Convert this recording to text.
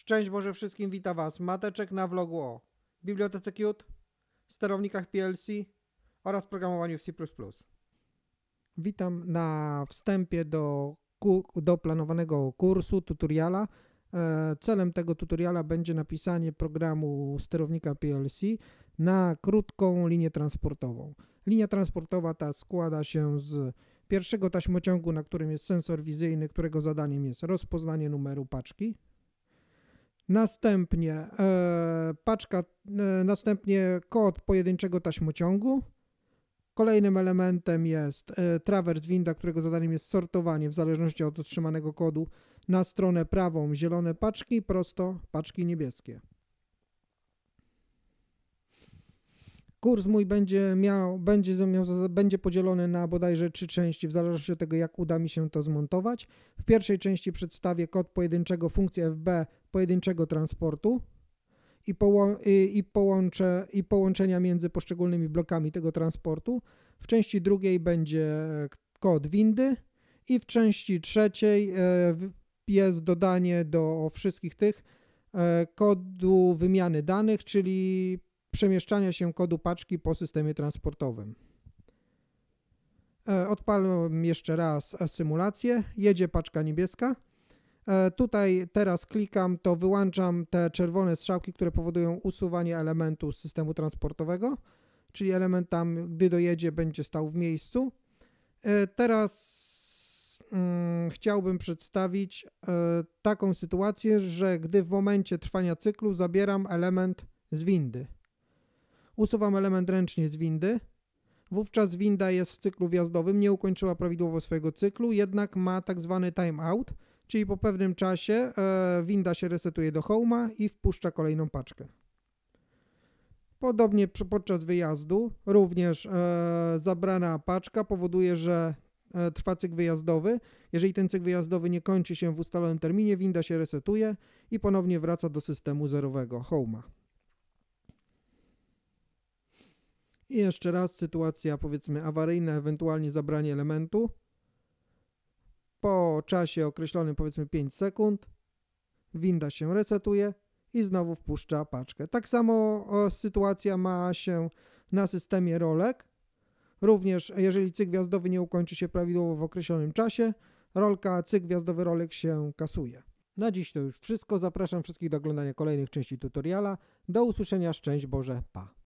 Szczęść Boże wszystkim, wita Was Mateczek na vlogu o bibliotece Qt, sterownikach PLC oraz programowaniu w C++. Witam na wstępie do, do planowanego kursu, tutoriala. E, celem tego tutoriala będzie napisanie programu sterownika PLC na krótką linię transportową. Linia transportowa ta składa się z pierwszego taśmociągu, na którym jest sensor wizyjny, którego zadaniem jest rozpoznanie numeru paczki, następnie e, paczka, e, następnie kod pojedynczego taśmociągu. Kolejnym elementem jest e, trawers winda, którego zadaniem jest sortowanie w zależności od otrzymanego kodu na stronę prawą zielone paczki, prosto paczki niebieskie. Kurs mój będzie miał, będzie, miał, będzie podzielony na bodajże trzy części, w zależności od tego, jak uda mi się to zmontować. W pierwszej części przedstawię kod pojedynczego funkcji FB pojedynczego transportu i, poło, i, i, połączę, i połączenia między poszczególnymi blokami tego transportu. W części drugiej będzie e, kod windy i w części trzeciej e, jest dodanie do wszystkich tych e, kodu wymiany danych, czyli przemieszczania się kodu paczki po systemie transportowym. E, Odpalam jeszcze raz symulację. Jedzie paczka niebieska. E, tutaj teraz klikam, to wyłączam te czerwone strzałki, które powodują usuwanie elementu z systemu transportowego, czyli element tam, gdy dojedzie, będzie stał w miejscu. E, teraz mm, chciałbym przedstawić taką sytuację, że gdy w momencie trwania cyklu zabieram element z windy usuwam element ręcznie z windy, wówczas winda jest w cyklu wjazdowym, nie ukończyła prawidłowo swojego cyklu, jednak ma tak zwany timeout, czyli po pewnym czasie e, winda się resetuje do home'a i wpuszcza kolejną paczkę. Podobnie przy, podczas wyjazdu również e, zabrana paczka powoduje, że e, trwa cykl wyjazdowy. Jeżeli ten cykl wyjazdowy nie kończy się w ustalonym terminie, winda się resetuje i ponownie wraca do systemu zerowego home'a. I jeszcze raz sytuacja powiedzmy awaryjna, ewentualnie zabranie elementu. Po czasie określonym powiedzmy 5 sekund winda się resetuje i znowu wpuszcza paczkę. Tak samo o, sytuacja ma się na systemie rolek. Również jeżeli cyk gwiazdowy nie ukończy się prawidłowo w określonym czasie, rolka cykl gwiazdowy rolek się kasuje. Na dziś to już wszystko. Zapraszam wszystkich do oglądania kolejnych części tutoriala. Do usłyszenia, szczęść Boże, pa!